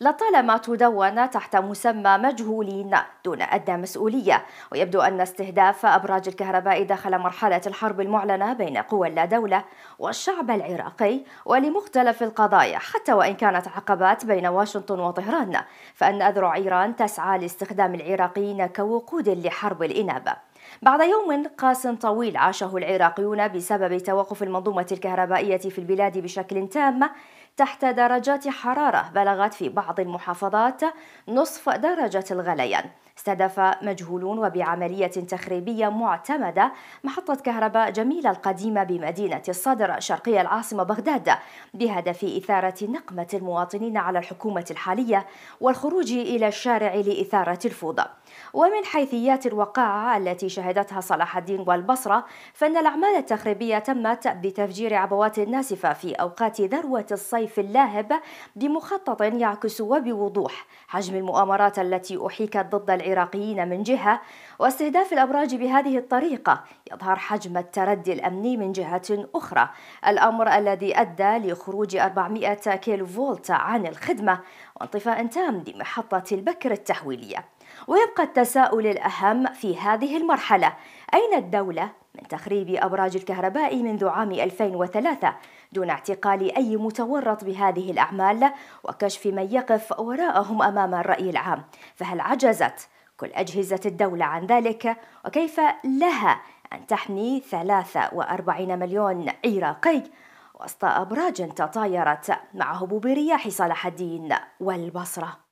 لطالما تدون تحت مسمى مجهولين دون أدنى مسؤولية ويبدو أن استهداف أبراج الكهرباء دخل مرحلة الحرب المعلنة بين قوى اللا دولة والشعب العراقي ولمختلف القضايا حتى وإن كانت عقبات بين واشنطن وطهران فأن أذرع إيران تسعى لاستخدام العراقيين كوقود لحرب الإنابة بعد يوم قاس طويل عاشه العراقيون بسبب توقف المنظومة الكهربائية في البلاد بشكل تام تحت درجات حرارة بلغت في بعض المحافظات نصف درجة الغليان استهدف مجهولون وبعملية تخريبية معتمدة محطة كهرباء جميلة القديمة بمدينة الصدر شرقي العاصمة بغداد بهدف إثارة نقمة المواطنين على الحكومة الحالية والخروج إلى الشارع لإثارة الفوضى ومن حيثيات الوقائع التي شهدتها صلاح الدين والبصرة فإن الأعمال التخريبية تمت بتفجير عبوات ناسفة في أوقات ذروة الصيف الصيف اللاهب بمخطط يعكس وبوضوح حجم المؤامرات التي أحيكت ضد العراقيين من جهة واستهداف الأبراج بهذه الطريقة يظهر حجم التردي الأمني من جهة أخرى الأمر الذي أدى لخروج 400 كيلو فولت عن الخدمة وانطفاء تام لمحطة البكر التحويلية ويبقى التساؤل الأهم في هذه المرحلة أين الدولة من تخريب أبراج الكهرباء منذ عام 2003 دون اعتقال أي متورط بهذه الأعمال وكشف من يقف وراءهم أمام الرأي العام فهل عجزت كل أجهزة الدولة عن ذلك وكيف لها أن تحمي 43 مليون عراقي وسط أبراج تطايرت مع هبوب رياح صلاح الدين والبصرة